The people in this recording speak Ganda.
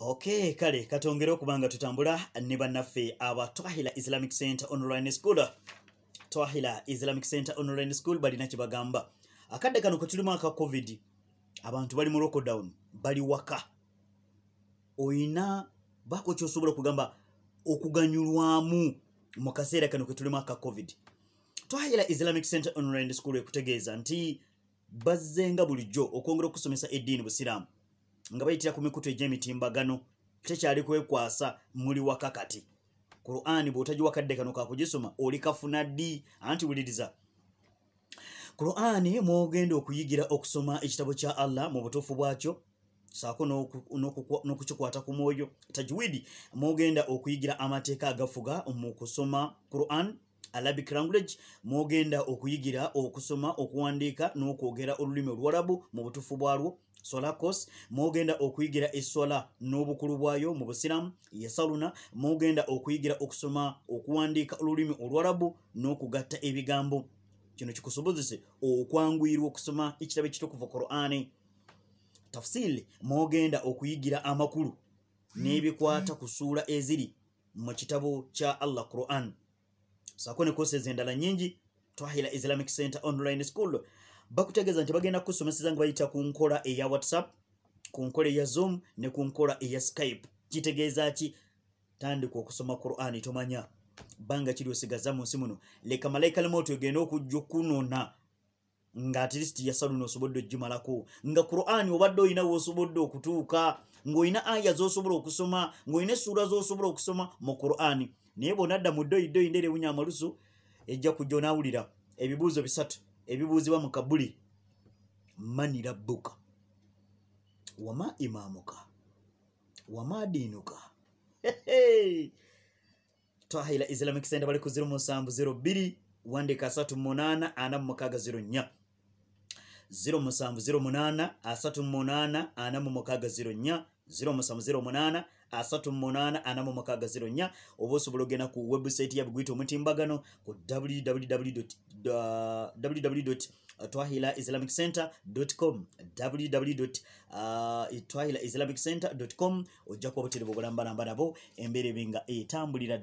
ok kale katongere okubanga tutambula ne bannaffe aba twahila islamic center online school twahila islamic center online school balina kyebagamba akadde kano ketulimu aka covid abantu bali mu lockdown bali waka oyina bako kyosobola okugamba okuganyulwamu mu kaseera kano ketulimu aka covid twahila islamic center online school ekutegeeza nti bazzenga bulijjo okwongera okusomesa eddiini busiraamu nga bayitira ku mikutu egy'emitimbagano tekyali kwekwasa muli wakakati kuruani bw'otagiwakadde kano kakugisoma oli kafuna ddi anti wuliriza kuruani mwogenda okuyigira okusoma ekitabo kya allah mu butuufu bwakyo saako n'okukikwata ku mwoyo tajwidi mwogenda okuyigira amateeka agafuga mu kusoma quran arabic language mwogenda okuyigira okusoma okuwandiika n'okwogera olulimi olwarabu mu butufu bwalwo sola course mwogenda okuyigira eswala n'obukulu bwayo mu busiramu ye saluna mwogenda okuyigira okusoma okuwandiika olulimi olwarabu n'okugatta ebigambo kino kikusobozese okwanguirwa okusoma ekitabo ekitukuva qurani tafsiri mwogenda okuyigira amakulu n'ebikwata ku suula eziri mu kitabo kya allah quran sako ne kose zendala nyingi twahila islamic center online school bakutegeza nti bagenda kusomesezanga bayita ku nkola eya whatsapp ku nkola eya zoom ne ku nkola eya skype kitegeeza ki tandika okusoma qurani tomanya banga kiri osigaza mu nsi muno leka malaika lemoto egenda okujja okunona nga atlist yasaluno osobodde ogimalako nga qurani obadde olina weosobodde okutuuka ng'olina aya z'osobola okusoma ng'olina essuula z'osobola okusoma mu qurani naye bwonadda mu ddoyi ddoyi nderewunya amalusu ejja kujja onawulira ebibuuzo bisatu ebibuuzibwa mu kabuli manirabuka wama imamuka wama diinuka twahaira islamic center baliku 0702 wandika 384 04 0708 384 44 0783846 oba osobola ogenda ku webusaiti yabigwita omutimbagano ku www uh, uh, twahila islamic center com www uh, twahila islamic center com ojja kuba butereba obulambalamba nabo embeera ebinga etambulira